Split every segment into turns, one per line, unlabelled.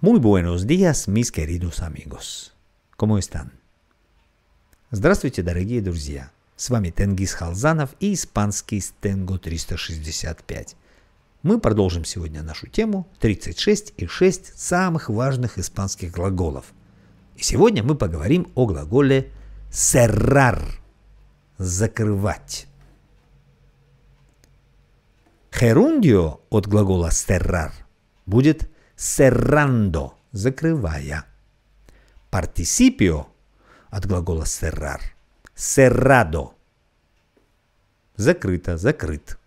Muy buenos días, mis queridos amigos. ¿Cómo están? Здравствуйте, дорогие друзья. С вами Тенгиз Халзанов и испанский Стенго 365. Мы продолжим сегодня нашу тему 36 и 6 самых важных испанских глаголов. И сегодня мы поговорим о глаголе «cerrar» – «закрывать». Херундио от глагола «cerrar» будет – cerrando, закрывая. Participio от глагола cerrar. Cerrado. Закрыто, закрыт.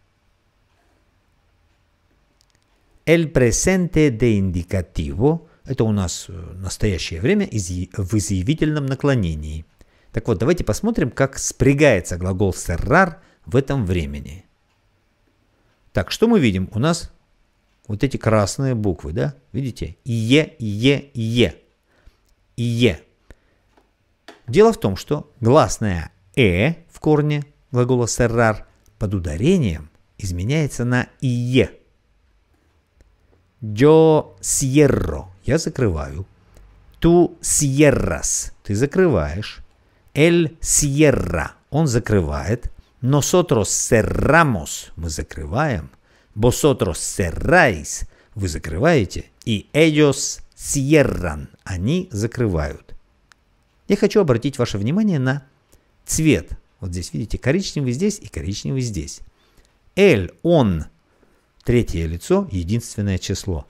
El presente de indicativo – это у нас э, настоящее время в изъявительном наклонении. Так вот, давайте посмотрим, как спрягается глагол cerrar в этом времени. Так, что мы видим? У нас вот эти красные буквы, да, видите, Е, Е, Е, Е. Дело в том, что гласная «э» в корне глагола «серрар» под ударением изменяется на «ие». «Yo сьерро» – я закрываю. «Ту сьеррас» – ты закрываешь. «Эль сьерра» – он закрывает. «Носотрос серрамос» – мы закрываем – Vosotros cerráis, вы закрываете, и ellos cierran, они закрывают. Я хочу обратить ваше внимание на цвет. Вот здесь видите коричневый здесь и коричневый здесь. Эль, он, третье лицо, единственное число,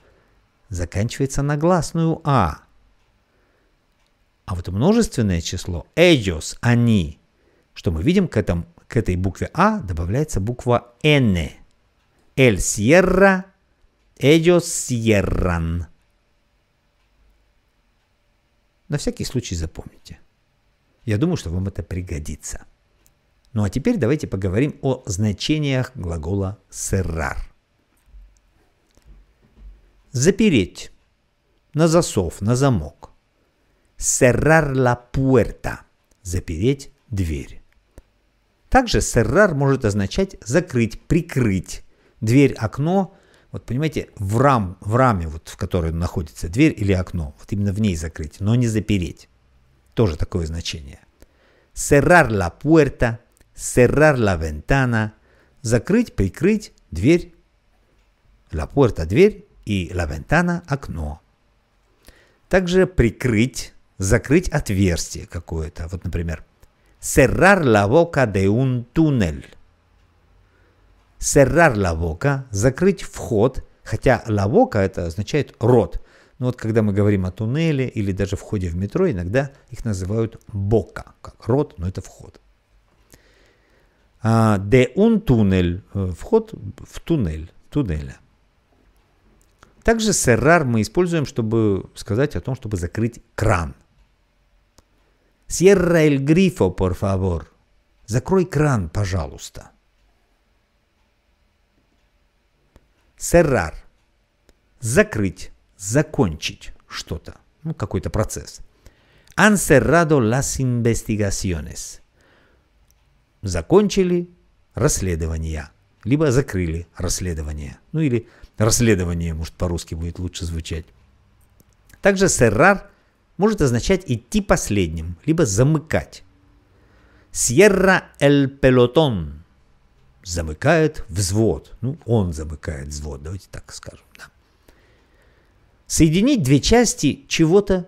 заканчивается на гласную А. А вот множественное число ellos, они, что мы видим к, этому, к этой букве А добавляется буква N. Él cierra, ellos cierran. На всякий случай запомните. Я думаю, что вам это пригодится. Ну а теперь давайте поговорим о значениях глагола «серрар». Запереть. На засов, на замок. Cerrar la puerta. Запереть дверь. Также «серрар» может означать «закрыть», «прикрыть», дверь, окно, вот понимаете, в, рам, в раме, вот, в которой находится дверь или окно, вот именно в ней закрыть, но не запереть. Тоже такое значение. Cerrar la puerta, cerrar la ventana, закрыть, прикрыть дверь, la puerta – дверь и la ventana – окно. Также прикрыть, закрыть отверстие какое-то. Вот, например, cerrar la boca de un túnel – Серрар лавока – закрыть вход, хотя лавока – это означает рот. Но вот когда мы говорим о туннеле или даже входе в метро, иногда их называют бока, как рот, но это вход. А, Де он туннель – э, вход в туннель, туннеля. Также серрар мы используем, чтобы сказать о том, чтобы закрыть кран. Сьерра эль грифо, por favor. Закрой кран, пожалуйста. Cerrar. Закрыть, закончить что-то, ну, какой-то процесс. Han cerrado las investigaciones. Закончили расследования. Либо закрыли расследование. Ну или расследование, может, по-русски будет лучше звучать. Также «серрар» может означать «идти последним», либо «замыкать». «Сьерра эль пелотон» замыкает взвод. Ну, он замыкает взвод, давайте так скажем. Да. Соединить две части чего-то.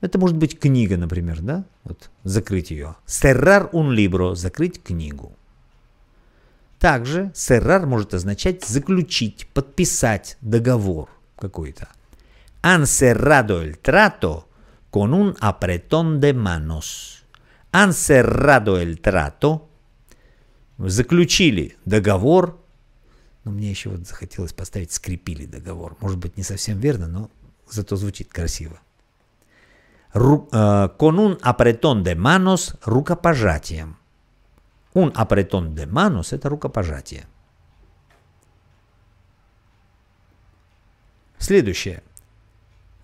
Это может быть книга, например, да? Вот закрыть ее. Serrar un libro – закрыть книгу. Также serrar может означать заключить, подписать договор какой-то. Han cerrado el trato con un apretón de manos. Han cerrado el trato заключили договор, но ну, мне еще вот захотелось поставить «скрепили договор». Может быть, не совсем верно, но зато звучит красиво. Ру, э, con un apretón de manos рукопожатием. Un apretón de manos – это рукопожатие. Следующее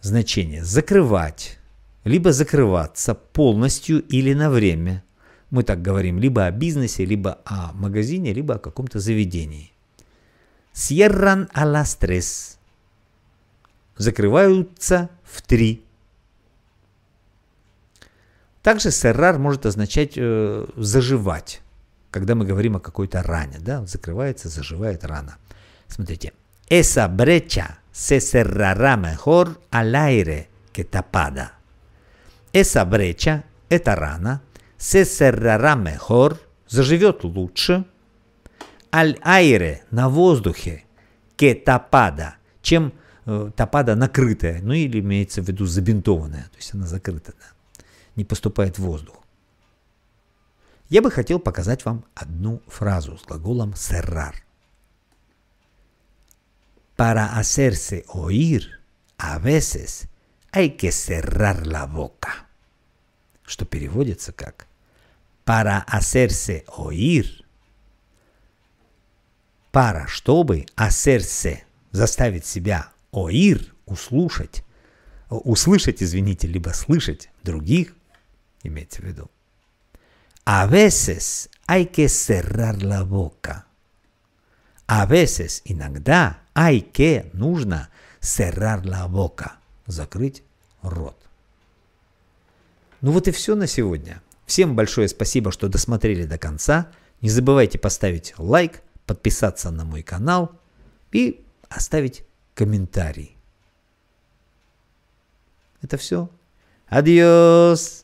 значение – закрывать, либо закрываться полностью или на время – мы так говорим либо о бизнесе, либо о магазине, либо о каком-то заведении. Сьерран аластрес. Закрываются в три. Также серрар может означать э, заживать, когда мы говорим о какой-то ране. Да? Закрывается, заживает рана. Смотрите. Эса бреча се серрара мехор алайре кетапада. Эса бреча – это рана – se cerrará mejor, заживет лучше, аль aire на воздухе, ке тапада, чем э, тапада накрытая, ну или имеется в виду забинтованная, то есть она закрыта, да, не поступает воздух. Я бы хотел показать вам одну фразу с глаголом «серрар». Para hacerse oír, a veces hay que cerrar la boca, что переводится как – para hacerse oír, para, чтобы hacerse, заставить себя оир, услышать, э, услышать, извините, либо слышать других, имейте в виду. A а veces hay que cerrar la boca. A а veces, иногда, hay que, нужно, cerrar la boca, закрыть рот. Ну вот и все на сегодня. Всем большое спасибо, что досмотрели до конца. Не забывайте поставить лайк, подписаться на мой канал и оставить комментарий. Это все. Адьос!